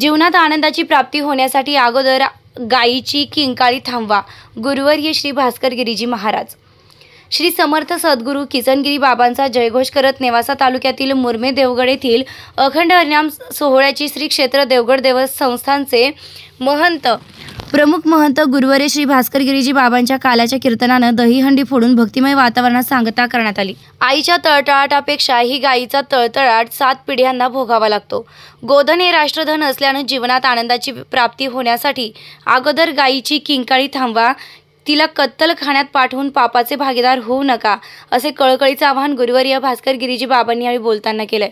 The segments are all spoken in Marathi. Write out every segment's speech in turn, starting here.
जीवनात आनंदाची प्राप्ती होण्यासाठी अगोदर गायीची किंकाळी थांबवा गुरुवर्य श्री भास्कर गिरीजी महाराज श्री समर्थ सद्गुरू किसनगिरी बाबांचा जयघोष करत नेवासा तालुक्यातील मुरमे देवगड येथील अखंड हरिनाम सोहळ्याची श्री क्षेत्र देवगड देवस्थ संस्थांचे महंत प्रमुख महंत गुरुवारी श्री गिरीजी बाबांच्या कालाच्या कीर्तनानं दहीहंडी फोडून भक्तिमय वातावरणात सांगता करण्यात आली आईच्या तळतळाटापेक्षा ही गायीचा तळतळाट सात पिढ्यांना भोगावा लागतो गोधन हे राष्ट्रधन असल्यानं जीवनात आनंदाची प्राप्ती होण्यासाठी अगोदर गायीची किंकाळी थांबवा तिला कत्तलखान्यात पाठवून पापाचे भागीदार होऊ नका असे कळकळीचं आवाहन गुरुवर्य भास्कर गिरीजी बाबांनी यावेळी बोलताना केलं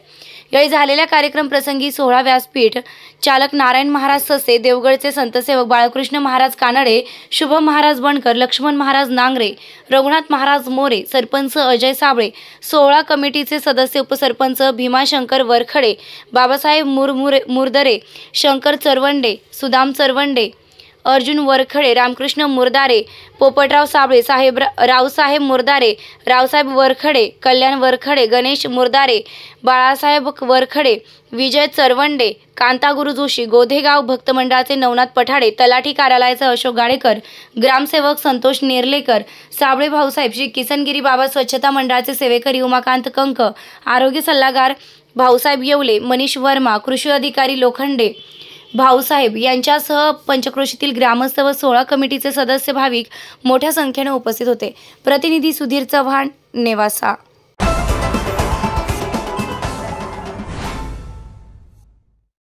यावेळी झालेल्या कार्यक्रम प्रसंगी सोहळा व्यासपीठ चालक नारायण महाराज ससे देवगडचे संतसेवक बाळकृष्ण महाराज कानडे शुभम महाराज बणकर लक्ष्मण महाराज नांगरे रघुनाथ महाराज मोरे सरपंच अजय साबळे सोहळा कमिटीचे सदस्य उपसरपंच भीमाशंकर वरखडे बाबासाहेब मुरमुरे मुरदरे शंकर चरवंडे सुदाम चरवंडे अर्जुन वरखडे रामकृष्ण मुरदारे पोपटराव साबळे साहेब रावसाहेब मुरदारे रावसाहेब वरखडे कल्याण वरखडे गणेश मुरदारे बाळासाहेब वरखडे विजय चरवंडे कांतागुरु जोशी गोधेगाव भक्त मंडळाचे नवनाथ पठाडे तलाठी कार्यालयाचे अशोक गाडेकर ग्रामसेवक संतोष नेर्लेकर साबळे भाऊसाहेब श्री किसनगिरी बाबा स्वच्छता मंडळाचे सेवेकरी उमाकांत कंक आरोग्य सल्लागार भाऊसाहेब येवले मनीष वर्मा कृषी अधिकारी लोखंडे भाऊसाहेब यांच्यासह पंचक्रोशीतील ग्रामस्थ व सोळा कमिटीचे सदस्य भाविक मोठ्या संख्येने उपस्थित होते प्रतिनिधी सुधीर चव्हाण नेवासा